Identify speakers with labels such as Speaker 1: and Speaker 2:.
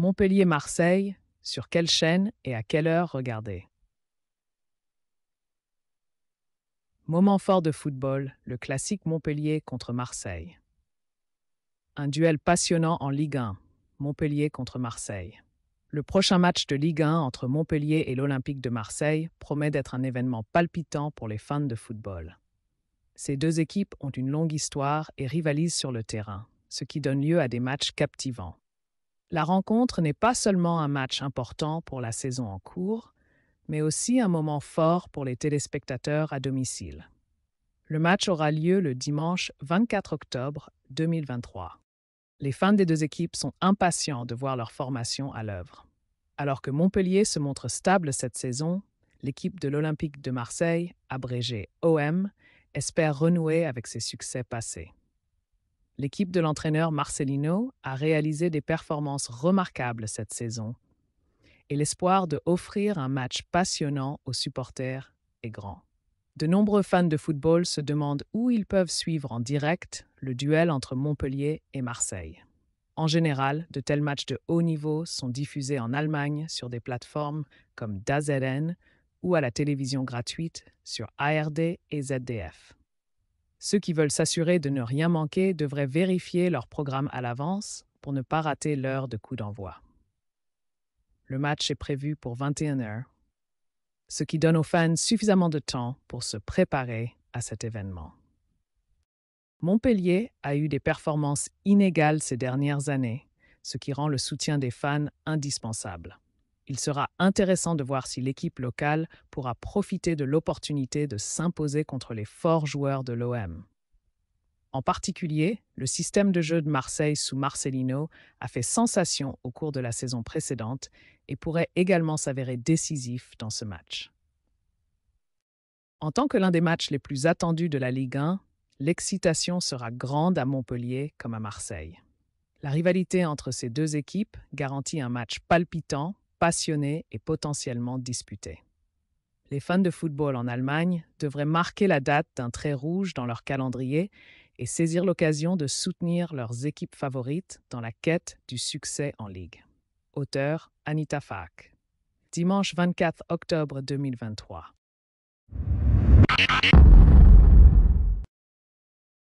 Speaker 1: Montpellier-Marseille, sur quelle chaîne et à quelle heure regarder Moment fort de football, le classique Montpellier contre Marseille. Un duel passionnant en Ligue 1, Montpellier contre Marseille. Le prochain match de Ligue 1 entre Montpellier et l'Olympique de Marseille promet d'être un événement palpitant pour les fans de football. Ces deux équipes ont une longue histoire et rivalisent sur le terrain, ce qui donne lieu à des matchs captivants. La rencontre n'est pas seulement un match important pour la saison en cours, mais aussi un moment fort pour les téléspectateurs à domicile. Le match aura lieu le dimanche 24 octobre 2023. Les fans des deux équipes sont impatients de voir leur formation à l'œuvre. Alors que Montpellier se montre stable cette saison, l'équipe de l'Olympique de Marseille, abrégée OM, espère renouer avec ses succès passés l'équipe de l'entraîneur Marcelino a réalisé des performances remarquables cette saison. Et l'espoir de offrir un match passionnant aux supporters est grand. De nombreux fans de football se demandent où ils peuvent suivre en direct le duel entre Montpellier et Marseille. En général, de tels matchs de haut niveau sont diffusés en Allemagne sur des plateformes comme DAZN ou à la télévision gratuite sur ARD et ZDF. Ceux qui veulent s'assurer de ne rien manquer devraient vérifier leur programme à l'avance pour ne pas rater l'heure de coup d'envoi. Le match est prévu pour 21 h ce qui donne aux fans suffisamment de temps pour se préparer à cet événement. Montpellier a eu des performances inégales ces dernières années, ce qui rend le soutien des fans indispensable il sera intéressant de voir si l'équipe locale pourra profiter de l'opportunité de s'imposer contre les forts joueurs de l'OM. En particulier, le système de jeu de Marseille sous Marcelino a fait sensation au cours de la saison précédente et pourrait également s'avérer décisif dans ce match. En tant que l'un des matchs les plus attendus de la Ligue 1, l'excitation sera grande à Montpellier comme à Marseille. La rivalité entre ces deux équipes garantit un match palpitant passionné et potentiellement disputé. Les fans de football en Allemagne devraient marquer la date d'un trait rouge dans leur calendrier et saisir l'occasion de soutenir leurs équipes favorites dans la quête du succès en Ligue. Auteur Anita Fak. Dimanche 24 octobre 2023.